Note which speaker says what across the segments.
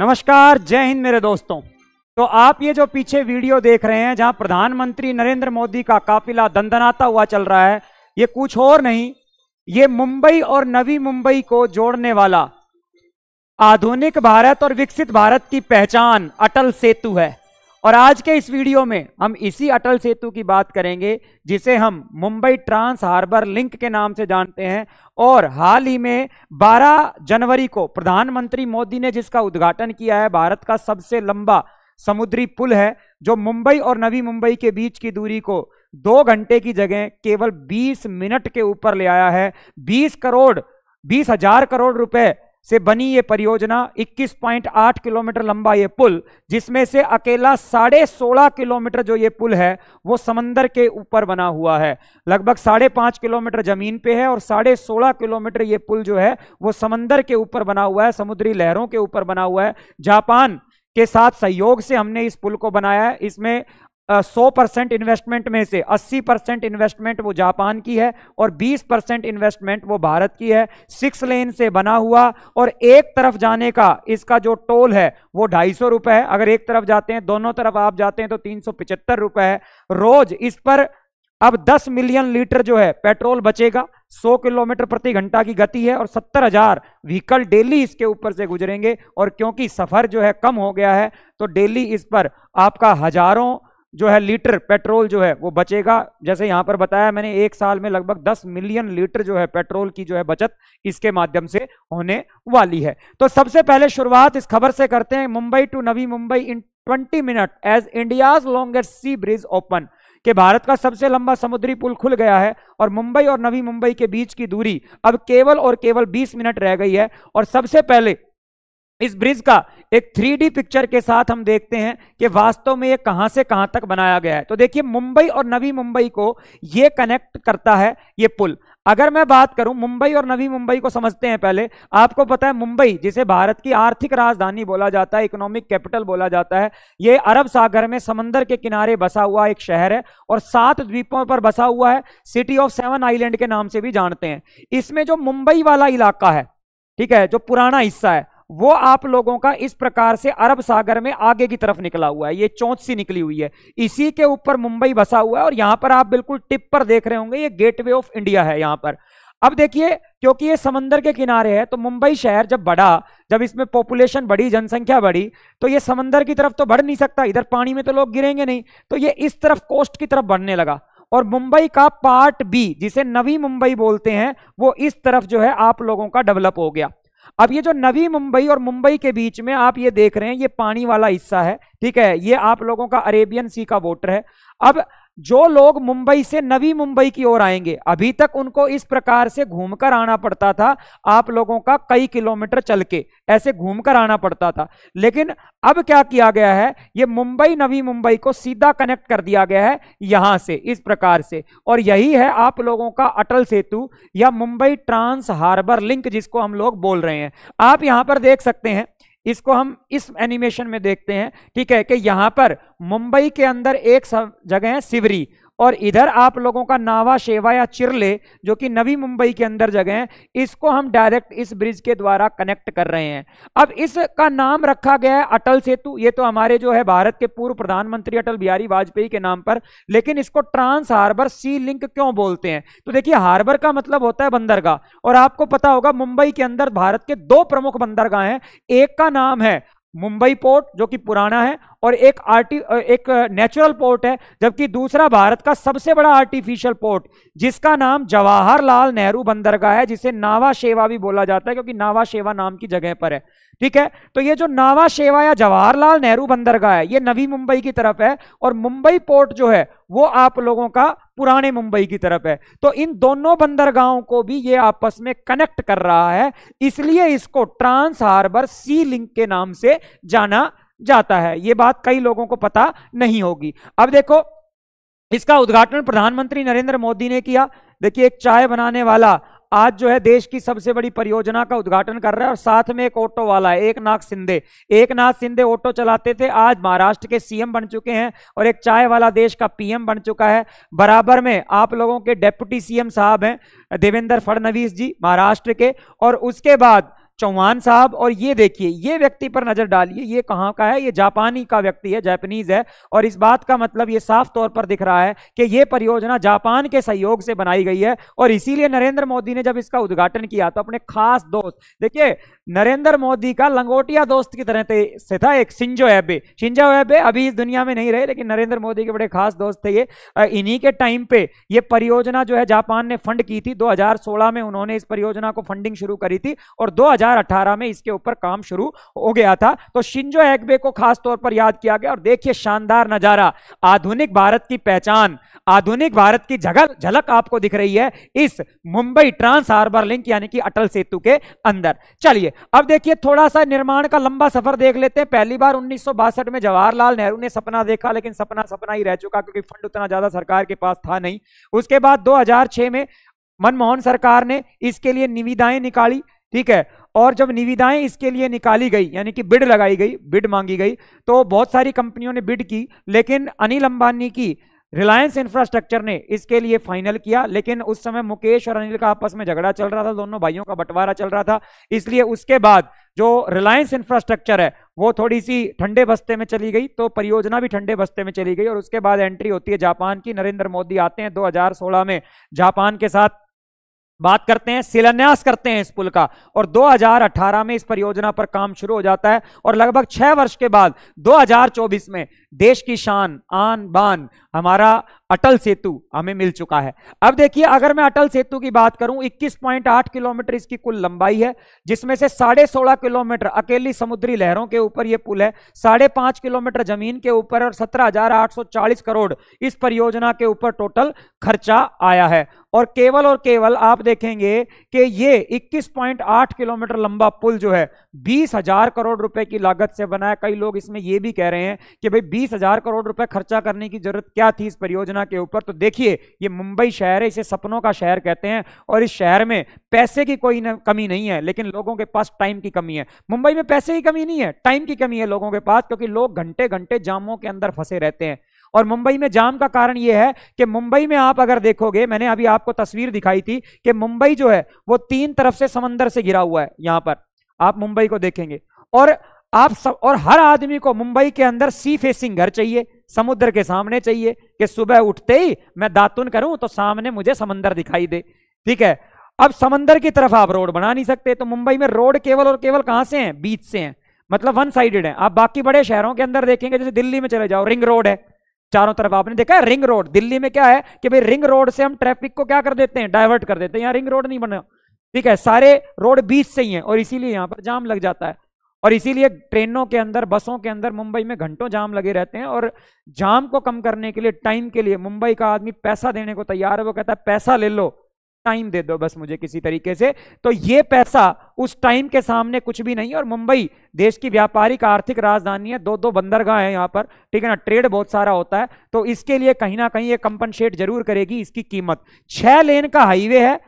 Speaker 1: नमस्कार जय हिंद मेरे दोस्तों तो आप ये जो पीछे वीडियो देख रहे हैं जहां प्रधानमंत्री नरेंद्र मोदी का काफिला दंदनाता हुआ चल रहा है ये कुछ और नहीं ये मुंबई और नवी मुंबई को जोड़ने वाला आधुनिक भारत और विकसित भारत की पहचान अटल सेतु है और आज के इस वीडियो में हम इसी अटल सेतु की बात करेंगे जिसे हम मुंबई ट्रांस हार्बर लिंक के नाम से जानते हैं और हाल ही में 12 जनवरी को प्रधानमंत्री मोदी ने जिसका उद्घाटन किया है भारत का सबसे लंबा समुद्री पुल है जो मुंबई और नवी मुंबई के बीच की दूरी को दो घंटे की जगह केवल 20 मिनट के ऊपर ले आया है 20 करोड़ बीस हजार करोड़ रुपए से बनी ये परियोजना 21.8 किलोमीटर लंबा ये पुल जिसमें से अकेला साढ़े सोलह किलोमीटर जो ये पुल है वो समंदर के ऊपर बना हुआ है लगभग साढ़े पांच किलोमीटर जमीन पे है और साढ़े सोलह किलोमीटर ये पुल जो है वो समंदर के ऊपर बना हुआ है समुद्री लहरों के ऊपर बना हुआ है जापान के साथ सहयोग से हमने इस पुल को बनाया है इसमें सौ परसेंट इन्वेस्टमेंट में से अस्सी परसेंट इन्वेस्टमेंट वो जापान की है और बीस परसेंट इन्वेस्टमेंट वो भारत की है सिक्स लेन से बना हुआ और एक तरफ जाने का इसका जो टोल है वो ढाई सौ रुपये है अगर एक तरफ जाते हैं दोनों तरफ आप जाते हैं तो तीन सौ पिचहत्तर रुपये है रोज इस पर अब 10 मिलियन लीटर जो है पेट्रोल बचेगा 100 किलोमीटर प्रति घंटा की गति है और सत्तर हजार व्हीकल डेली इसके ऊपर से गुजरेंगे और क्योंकि सफर जो है कम हो गया है तो डेली इस पर आपका हजारों जो है लीटर पेट्रोल जो है वो बचेगा जैसे यहाँ पर बताया मैंने एक साल में लगभग 10 मिलियन लीटर जो है पेट्रोल की जो है बचत इसके माध्यम से होने वाली है तो सबसे पहले शुरुआत इस खबर से करते हैं Mumbai to Navi Mumbai in 20 minute as India's longest sea bridge open के भारत का सबसे लंबा समुद्री पुल खुल गया है और मुंबई और नवी मुंबई के बीच की दूरी अब केवल और केवल 20 मिनट रह गई है और सबसे पहले इस ब्रिज का एक थ्री पिक्चर के साथ हम देखते हैं कि वास्तव में ये कहां से कहां तक बनाया गया है तो देखिए मुंबई और नवी मुंबई को ये कनेक्ट करता है ये पुल अगर मैं बात करूं मुंबई और नवी मुंबई को समझते हैं पहले आपको पता है मुंबई जिसे भारत की आर्थिक राजधानी बोला जाता है इकोनॉमिक कैपिटल बोला जाता है ये अरब सागर में समंदर के किनारे बसा हुआ एक शहर है और सात द्वीपों पर बसा हुआ है सिटी ऑफ सेवन आईलैंड के नाम से भी जानते हैं इसमें जो मुंबई वाला इलाका है ठीक है जो पुराना हिस्सा है वो आप लोगों का इस प्रकार से अरब सागर में आगे की तरफ निकला हुआ है ये चौंत सी निकली हुई है इसी के ऊपर मुंबई बसा हुआ है और यहां पर आप बिल्कुल टिप पर देख रहे होंगे ये गेटवे ऑफ इंडिया है यहां पर अब देखिए क्योंकि ये समंदर के किनारे है तो मुंबई शहर जब बढ़ा जब इसमें पॉपुलेशन बढ़ी जनसंख्या बढ़ी तो ये समंदर की तरफ तो बढ़ नहीं सकता इधर पानी में तो लोग गिरेंगे नहीं तो ये इस तरफ कोस्ट की तरफ बढ़ने लगा और मुंबई का पार्ट बी जिसे नवी मुंबई बोलते हैं वो इस तरफ जो है आप लोगों का डेवलप हो गया अब ये जो नवी मुंबई और मुंबई के बीच में आप ये देख रहे हैं ये पानी वाला हिस्सा है ठीक है ये आप लोगों का अरेबियन सी का वोटर है अब जो लोग मुंबई से नवी मुंबई की ओर आएंगे अभी तक उनको इस प्रकार से घूमकर आना पड़ता था आप लोगों का कई किलोमीटर चल के ऐसे घूमकर आना पड़ता था लेकिन अब क्या किया गया है ये मुंबई नवी मुंबई को सीधा कनेक्ट कर दिया गया है यहां से इस प्रकार से और यही है आप लोगों का अटल सेतु या मुंबई ट्रांस हार्बर लिंक जिसको हम लोग बोल रहे हैं आप यहां पर देख सकते हैं इसको हम इस एनिमेशन में देखते हैं ठीक है कि यहां पर मुंबई के अंदर एक जगह है सिवरी और इधर आप लोगों का नावा शेवा या चिरले जो कि नवी मुंबई के अंदर जगह है इसको हम डायरेक्ट इस ब्रिज के द्वारा कनेक्ट कर रहे हैं अब इसका नाम रखा गया है अटल सेतु ये तो हमारे जो है भारत के पूर्व प्रधानमंत्री अटल बिहारी वाजपेयी के नाम पर लेकिन इसको ट्रांस हार्बर सी लिंक क्यों बोलते हैं तो देखिए हार्बर का मतलब होता है बंदरगाह और आपको पता होगा मुंबई के अंदर भारत के दो प्रमुख बंदरगाह हैं एक का नाम है मुंबई पोर्ट जो कि पुराना है और एक आर्टी एक नेचुरल पोर्ट है जबकि दूसरा भारत का सबसे बड़ा आर्टिफिशियल पोर्ट जिसका नाम जवाहरलाल नेहरू बंदरगाह है जिसे नावा शेवा भी बोला जाता है क्योंकि नावा शेवा नाम की जगह पर है ठीक है तो ये जो नावा शेवा या जवाहरलाल नेहरू बंदरगाह है ये नवी मुंबई की तरफ है और मुंबई पोर्ट जो है वो आप लोगों का पुराने मुंबई की तरफ है तो इन दोनों बंदरगाहों को भी ये आपस में कनेक्ट कर रहा है इसलिए इसको ट्रांस हार्बर सी लिंक के नाम से जाना जाता है ये बात कई लोगों को पता नहीं होगी अब देखो इसका उद्घाटन प्रधानमंत्री नरेंद्र मोदी ने किया देखिए एक चाय बनाने वाला आज जो है देश की सबसे बड़ी परियोजना का उद्घाटन कर रहा है और साथ में एक ऑटो वाला है एक नाथ सिंधे एक नाथ सिंधे ऑटो चलाते थे आज महाराष्ट्र के सीएम बन चुके हैं और एक चाय वाला देश का पीएम बन चुका है बराबर में आप लोगों के डेप्यूटी सीएम साहब हैं देवेंद्र फडणवीस जी महाराष्ट्र के और उसके बाद चौहान साहब और ये देखिए ये व्यक्ति पर नजर डालिए ये कहाँ का है ये जापानी का व्यक्ति है जापानीज है और इस बात का मतलब ये साफ तौर पर दिख रहा है कि ये परियोजना जापान के सहयोग से बनाई गई है और इसीलिए नरेंद्र मोदी ने जब इसका उद्घाटन किया तो अपने खास दोस्त देखिए नरेंद्र मोदी का लंगोटिया दोस्त की तरह से था एक सिंजो एबे सिंजो एबे अभी इस दुनिया में नहीं रहे लेकिन नरेंद्र मोदी के बड़े खास दोस्त थे ये इन्हीं के टाइम पे ये परियोजना जो है जापान ने फंड की थी 2016 में उन्होंने इस परियोजना को फंडिंग शुरू करी थी और 2018 में इसके ऊपर काम शुरू हो गया था तो शिंजो एगबे को खास तौर पर याद किया गया और देखिए शानदार नजारा आधुनिक भारत की पहचान आधुनिक भारत की झगल झलक आपको दिख रही है इस मुंबई ट्रांस हार्बर लिंक यानी कि अटल सेतु के अंदर चलिए अब देखिए थोड़ा सा निर्माण का लंबा सफर देख लेते हैं पहली बार उन्नीस में जवाहरलाल नेहरू ने सपना देखा लेकिन सपना सपना ही रह चुका क्योंकि फंड उतना ज्यादा सरकार के पास था नहीं उसके बाद 2006 में मनमोहन सरकार ने इसके लिए निविदाएं निकाली ठीक है और जब निविदाएं इसके लिए निकाली गई यानी कि बिड लगाई गई बिड मांगी गई तो बहुत सारी कंपनियों ने बिड की लेकिन अनिल अंबानी की रिलायंस इंफ्रास्ट्रक्चर ने इसके लिए फाइनल किया लेकिन उस समय मुकेश और अनिल का आपस में झगड़ा चल रहा था दोनों भाइयों का बंटवारा चल रहा था इसलिए उसके बाद जो रिलायंस इंफ्रास्ट्रक्चर है वो थोड़ी सी ठंडे बस्ते में चली गई तो परियोजना भी ठंडे बस्ते में चली गई और उसके बाद एंट्री होती है जापान की नरेंद्र मोदी आते हैं 2016 में जापान के साथ बात करते हैं शिलान्यास करते हैं इस पुल का और 2018 में इस परियोजना पर काम शुरू हो जाता है और लगभग छह वर्ष के बाद 2024 में देश की शान आन बान हमारा अटल सेतु हमें मिल चुका है अब देखिए अगर मैं अटल सेतु की बात करूं 21.8 किलोमीटर इसकी कुल लंबाई है जिसमें से साढ़े सोलह किलोमीटर अकेली समुद्री लहरों के ऊपर यह पुल है साढ़े पांच किलोमीटर जमीन के ऊपर और 17,840 करोड़ इस परियोजना के ऊपर टोटल खर्चा आया है और केवल और केवल आप देखेंगे कि ये 21.8 किलोमीटर लंबा पुल जो है बीस हजार करोड़ रुपए की लागत से बना है कई लोग इसमें यह भी कह रहे हैं कि भाई बीस हजार करोड़ रुपए खर्चा करने की जरूरत क्या थी इस परियोजना के ऊपर तो देखिए ये मुंबई शहर है इसे सपनों का शहर कहते हैं और इस शहर में पैसे की कोई न, कमी नहीं है लेकिन लोगों के पास टाइम की कमी है मुंबई में पैसे की कमी नहीं है टाइम की कमी है लोगों के पास क्योंकि लोग घंटे घंटे जामों के अंदर फंसे रहते हैं और मुंबई में जाम का कारण यह है कि मुंबई में आप अगर देखोगे मैंने अभी आपको तस्वीर दिखाई थी कि मुंबई जो है वो तीन तरफ से समंदर से घिरा हुआ है यहां पर आप मुंबई को देखेंगे और आप सब और हर आदमी को मुंबई के अंदर सी फेसिंग घर चाहिए समुद्र के सामने चाहिए कि सुबह उठते ही मैं दातुन करूं तो सामने मुझे समंदर दिखाई दे ठीक है अब समंदर की तरफ आप रोड बना नहीं सकते तो मुंबई में रोड केवल और केवल कहां से हैं बीच से हैं मतलब वन साइडेड है आप बाकी बड़े शहरों के अंदर देखेंगे जैसे दिल्ली में चले जाओ रिंग रोड है चारों तरफ आपने देखा है रिंग रोड दिल्ली में क्या है कि भाई रिंग रोड से हम ट्रैफिक को क्या कर देते हैं डाइवर्ट कर देते हैं यहाँ रिंग रोड नहीं बना ठीक है सारे रोड बीच से ही हैं और इसीलिए यहाँ पर जाम लग जाता है और इसीलिए ट्रेनों के अंदर बसों के अंदर मुंबई में घंटों जाम लगे रहते हैं और जाम को कम करने के लिए टाइम के लिए मुंबई का आदमी पैसा देने को तैयार है वो कहता है पैसा ले लो टाइम दे दो बस मुझे किसी तरीके से तो ये पैसा उस टाइम के सामने कुछ भी नहीं और मुंबई देश की व्यापारिक आर्थिक राजधानी है दो दो बंदरगाह है यहाँ पर ठीक है ना ट्रेड बहुत सारा होता है तो इसके लिए कहीं ना कहीं ये कंपनसेट जरूर करेगी इसकी कीमत छह लेन का हाईवे है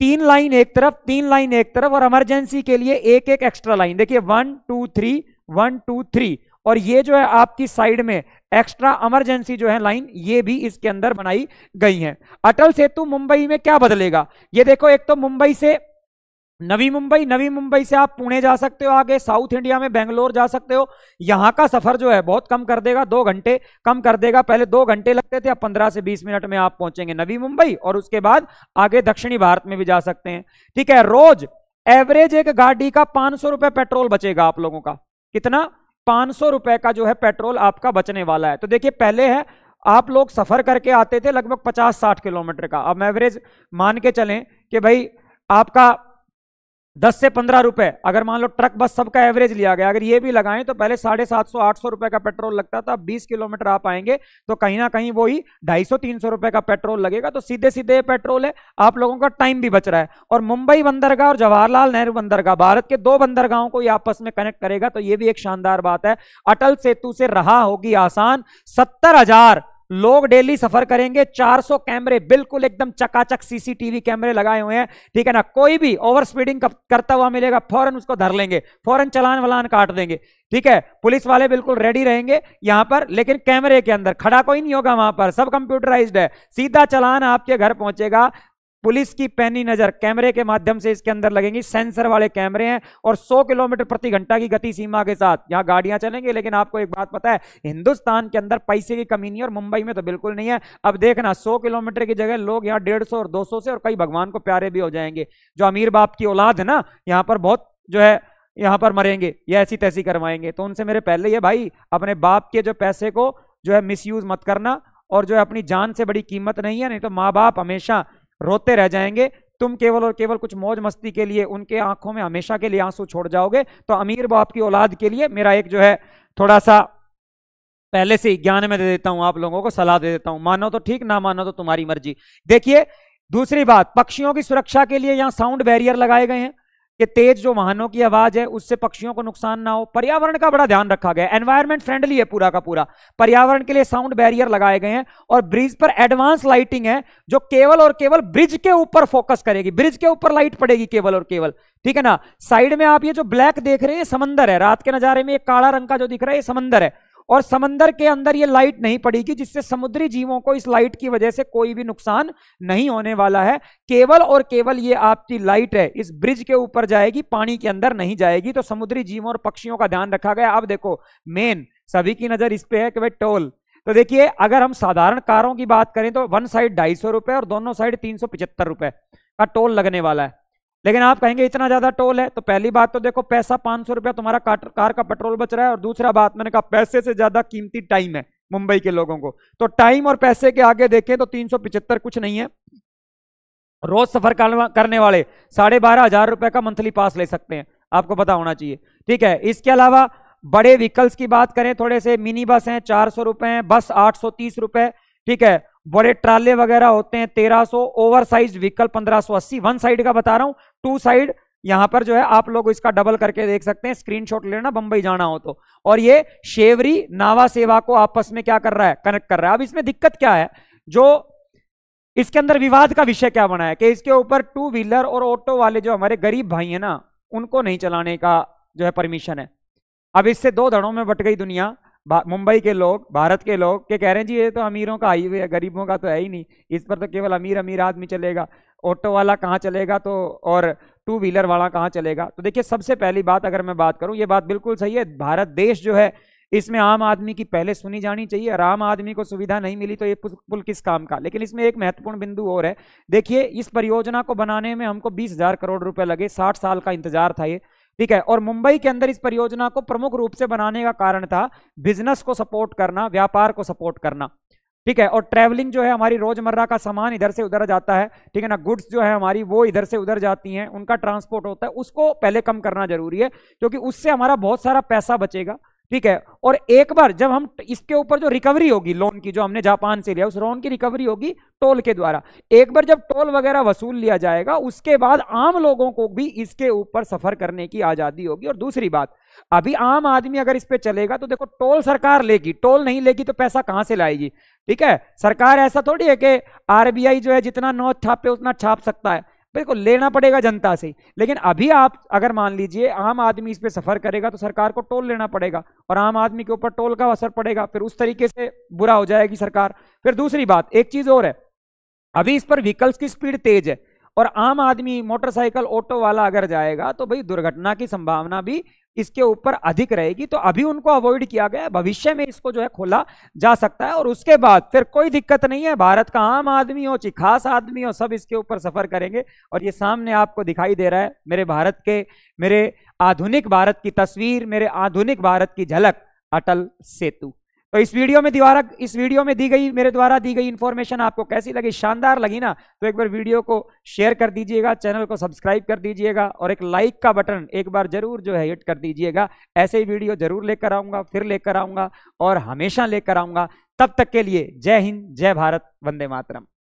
Speaker 1: तीन लाइन एक तरफ तीन लाइन एक तरफ और इमरजेंसी के लिए एक एक एक्स्ट्रा लाइन देखिए one two three one two three और ये जो है आपकी साइड में एक्स्ट्रा इमरजेंसी जो है लाइन ये भी इसके अंदर बनाई गई है अटल सेतु मुंबई में क्या बदलेगा ये देखो एक तो मुंबई से नवी मुंबई नवी मुंबई से आप पुणे जा सकते हो आगे साउथ इंडिया में बेंगलोर जा सकते हो यहाँ का सफर जो है बहुत कम कर देगा दो घंटे कम कर देगा पहले दो घंटे लगते थे अब पंद्रह से बीस मिनट में आप पहुंचेंगे नवी मुंबई और उसके बाद आगे दक्षिणी भारत में भी जा सकते हैं ठीक है रोज एवरेज एक गाड़ी का पांच सौ रुपए पेट्रोल बचेगा आप लोगों का कितना पांच सौ रुपए का जो है पेट्रोल आपका बचने वाला है तो देखिए पहले है आप लोग सफर करके आते थे लगभग पचास साठ किलोमीटर का अब एवरेज मान के चलें कि भाई आपका दस से पंद्रह रुपए अगर मान लो ट्रक बस सबका एवरेज लिया गया अगर ये भी लगाएं तो पहले साढ़े सात सौ आठ सौ रुपए का पेट्रोल लगता था बीस किलोमीटर आप आएंगे तो कहीं ना कहीं वही ढाई सौ तीन सौ रुपए का पेट्रोल लगेगा तो सीधे सीधे पेट्रोल है आप लोगों का टाइम भी बच रहा है और मुंबई बंदरगाह और जवाहरलाल नेहरू बंदरगाह भारत के दो बंदरगाहों को आपस में कनेक्ट करेगा तो ये भी एक शानदार बात है अटल सेतु से रहा होगी आसान सत्तर हजार लोग डेली सफर करेंगे 400 कैमरे बिल्कुल एकदम चकाचक सीसीटीवी कैमरे लगाए हुए हैं ठीक है ना कोई भी ओवर स्पीडिंग करता हुआ मिलेगा फौरन उसको धर लेंगे फौरन चलान वलान काट देंगे ठीक है पुलिस वाले बिल्कुल रेडी रहेंगे यहां पर लेकिन कैमरे के अंदर खड़ा कोई नहीं होगा वहां पर सब कंप्यूटराइज्ड है सीधा चलान आपके घर पहुंचेगा पुलिस की पैनी नजर कैमरे के माध्यम से इसके अंदर लगेंगी सेंसर वाले कैमरे हैं और 100 किलोमीटर प्रति घंटा की गति सीमा के साथ यहां गाड़ियां चलेंगी लेकिन आपको एक बात पता है हिंदुस्तान के अंदर पैसे की कमी नहीं है और मुंबई में तो बिल्कुल नहीं है अब देखना सौ किलोमीटर की जगह लोग यहाँ डेढ़ और दो से और कई भगवान को प्यारे भी हो जाएंगे जो अमीर बाप की औलाद है ना यहाँ पर बहुत जो है यहाँ पर मरेंगे या ऐसी तैसी करवाएंगे तो उनसे मेरे पहले ये भाई अपने बाप के जो पैसे को जो है मिसयूज मत करना और जो है अपनी जान से बड़ी कीमत नहीं है नहीं तो माँ बाप हमेशा रोते रह जाएंगे तुम केवल और केवल कुछ मौज मस्ती के लिए उनके आंखों में हमेशा के लिए आंसू छोड़ जाओगे तो अमीर बाप की औलाद के लिए मेरा एक जो है थोड़ा सा पहले से ही ज्ञान में दे देता हूं आप लोगों को सलाह दे देता हूं मानो तो ठीक ना मानो तो तुम्हारी मर्जी देखिए दूसरी बात पक्षियों की सुरक्षा के लिए यहां साउंड बैरियर लगाए गए हैं कि तेज जो वाहनों की आवाज है उससे पक्षियों को नुकसान ना हो पर्यावरण का बड़ा ध्यान रखा गया एनवायरमेंट फ्रेंडली है पूरा का पूरा पर्यावरण के लिए साउंड बैरियर लगाए गए हैं और ब्रिज पर एडवांस लाइटिंग है जो केवल और केवल ब्रिज के ऊपर फोकस करेगी ब्रिज के ऊपर लाइट पड़ेगी केवल और केवल ठीक है ना साइड में आप ये जो ब्लैक देख रहे हैं समंदर है रात के नजारे में एक काला रंग का जो दिख रहा है समंदर है और समंदर के अंदर ये लाइट नहीं पड़ेगी जिससे समुद्री जीवों को इस लाइट की वजह से कोई भी नुकसान नहीं होने वाला है केवल और केवल ये आपकी लाइट है इस ब्रिज के ऊपर जाएगी पानी के अंदर नहीं जाएगी तो समुद्री जीवों और पक्षियों का ध्यान रखा गया अब देखो मेन सभी की नजर इस पे है कि भाई टोल तो देखिए अगर हम साधारण कारों की बात करें तो वन साइड ढाई सौ रुपए और दोनों साइड तीन सौ पिचहत्तर रुपए का टोल लगने वाला है लेकिन आप कहेंगे इतना ज्यादा टोल है तो पहली बात तो देखो पैसा पांच सौ रुपया तुम्हारा कार का पेट्रोल बच रहा है और दूसरा बात मैंने कहा पैसे से ज्यादा कीमती टाइम है मुंबई के लोगों को तो टाइम और पैसे के आगे देखें तो तीन कुछ नहीं है रोज सफर करने वाले साढ़े बारह हजार रुपए का मंथली पास ले सकते हैं आपको पता होना चाहिए ठीक है इसके अलावा बड़े व्हीकल्स की बात करें थोड़े से मिनी बस हैं चार सौ रुपए हैं बस आठ सौ तीस रुपए ठीक है बड़े ट्राले वगैरह होते हैं तेरह सौ ओवर साइज व्हीकल पंद्रह सौ अस्सी वन साइड का बता रहा हूं टू साइड यहां पर जो है आप लोग इसका डबल करके देख सकते हैं स्क्रीनशॉट लेना बंबई जाना हो तो और ये शेवरी नावा सेवा को आपस में क्या कर रहा है कनेक्ट कर रहा है अब इसमें दिक्कत क्या है जो इसके अंदर विवाद का विषय क्या बना है कि इसके ऊपर टू व्हीलर और ऑटो वाले जो हमारे गरीब भाई है ना उनको नहीं चलाने का जो है परमिशन है अब इससे दो धड़ों में बट गई दुनिया मुंबई के लोग भारत के लोग के कह रहे हैं जी ये तो अमीरों का हाईवे है गरीबों का तो है ही नहीं इस पर तो केवल अमीर अमीर आदमी चलेगा ऑटो वाला कहाँ चलेगा तो और टू व्हीलर वाला कहाँ चलेगा तो देखिए सबसे पहली बात अगर मैं बात करूँ ये बात बिल्कुल सही है भारत देश जो है इसमें आम आदमी की पहले सुनी जानी चाहिए और आम आदमी को सुविधा नहीं मिली तो ये पुल किस काम का लेकिन इसमें एक महत्वपूर्ण बिंदु और है देखिए इस परियोजना को बनाने में हमको बीस हजार करोड़ रुपए लगे साठ साल का इंतजार था ये ठीक है और मुंबई के अंदर इस परियोजना को प्रमुख रूप से बनाने का कारण था बिजनेस को सपोर्ट करना व्यापार को सपोर्ट करना ठीक है और ट्रैवलिंग जो है हमारी रोजमर्रा का सामान इधर से उधर जाता है ठीक है ना गुड्स जो है हमारी वो इधर से उधर जाती हैं उनका ट्रांसपोर्ट होता है उसको पहले कम करना जरूरी है क्योंकि उससे हमारा बहुत सारा पैसा बचेगा ठीक है और एक बार जब हम इसके ऊपर जो रिकवरी होगी लोन की जो हमने जापान से लिया उस लोन की रिकवरी होगी टोल के द्वारा एक बार जब टोल वगैरह वसूल लिया जाएगा उसके बाद आम लोगों को भी इसके ऊपर सफर करने की आज़ादी होगी और दूसरी बात अभी आम आदमी अगर इस पर चलेगा तो देखो टोल सरकार लेगी टोल नहीं लेगी तो पैसा कहाँ से लाएगी ठीक है सरकार ऐसा थोड़ी है कि आरबीआई जो है जितना नोट छापे उतना छाप सकता है देखो लेना पड़ेगा जनता से लेकिन अभी आप अगर मान लीजिए आम आदमी इस पर सफर करेगा तो सरकार को टोल लेना पड़ेगा और आम आदमी के ऊपर टोल का असर पड़ेगा फिर उस तरीके से बुरा हो जाएगी सरकार फिर दूसरी बात एक चीज और है अभी इस पर व्हीकल्स की स्पीड तेज है और आम आदमी मोटरसाइकिल ऑटो वाला अगर जाएगा तो भाई दुर्घटना की संभावना भी इसके ऊपर अधिक रहेगी तो अभी उनको अवॉइड किया गया भविष्य में इसको जो है खोला जा सकता है और उसके बाद फिर कोई दिक्कत नहीं है भारत का आम आदमी हो चाहे खास आदमी हो सब इसके ऊपर सफर करेंगे और ये सामने आपको दिखाई दे रहा है मेरे भारत के मेरे आधुनिक भारत की तस्वीर मेरे आधुनिक भारत की झलक अटल सेतु तो इस वीडियो में द्वारा इस वीडियो में दी गई मेरे द्वारा दी गई इन्फॉर्मेशन आपको कैसी लगी शानदार लगी ना तो एक बार वीडियो को शेयर कर दीजिएगा चैनल को सब्सक्राइब कर दीजिएगा और एक लाइक का बटन एक बार जरूर जो है हिट कर दीजिएगा ऐसे ही वीडियो जरूर लेकर आऊँगा फिर लेकर आऊँगा और हमेशा लेकर आऊँगा तब तक के लिए जय हिंद जय भारत वंदे मातरम